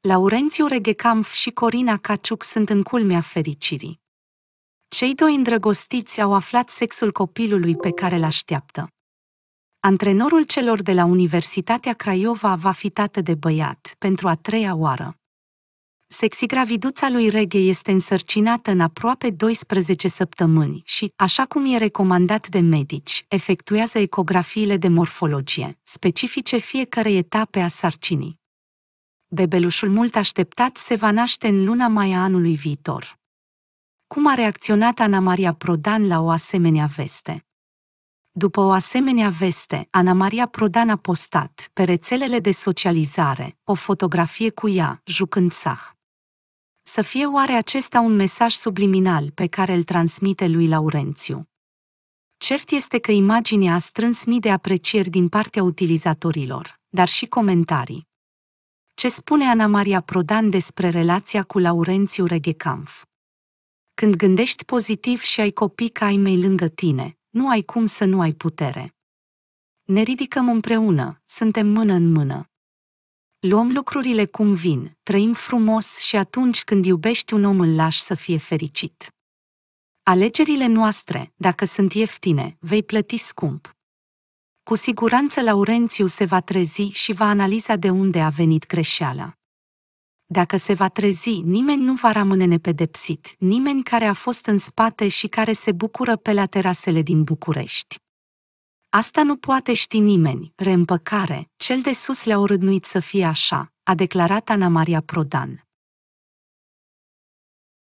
Laurențiu Reghecamf și Corina Caciuc sunt în culmea fericirii. Cei doi îndrăgostiți au aflat sexul copilului pe care îl așteaptă. Antrenorul celor de la Universitatea Craiova va fi tată de băiat pentru a treia oară. Sexigraviduța lui Reghe este însărcinată în aproape 12 săptămâni și, așa cum e recomandat de medici, efectuează ecografiile de morfologie, specifice fiecare etape a sarcinii bebelușul mult așteptat se va naște în luna mai a anului viitor. Cum a reacționat Ana Maria Prodan la o asemenea veste? După o asemenea veste, Ana Maria Prodan a postat, pe rețelele de socializare, o fotografie cu ea, jucând sah. Să fie oare acesta un mesaj subliminal pe care îl transmite lui Laurențiu? Cert este că imaginea a strâns mii de aprecieri din partea utilizatorilor, dar și comentarii ce spune Ana Maria Prodan despre relația cu Laurențiu Reghecamf. Când gândești pozitiv și ai copii ca ai mei lângă tine, nu ai cum să nu ai putere. Ne ridicăm împreună, suntem mână în mână. Luăm lucrurile cum vin, trăim frumos și atunci când iubești un om îl lași să fie fericit. Alegerile noastre, dacă sunt ieftine, vei plăti scump. Cu siguranță Laurențiu se va trezi și va analiza de unde a venit greșeala. Dacă se va trezi, nimeni nu va rămâne nepedepsit, nimeni care a fost în spate și care se bucură pe la terasele din București. Asta nu poate ști nimeni, reîmpăcare, cel de sus le-a urâdnuit să fie așa, a declarat Ana Maria Prodan.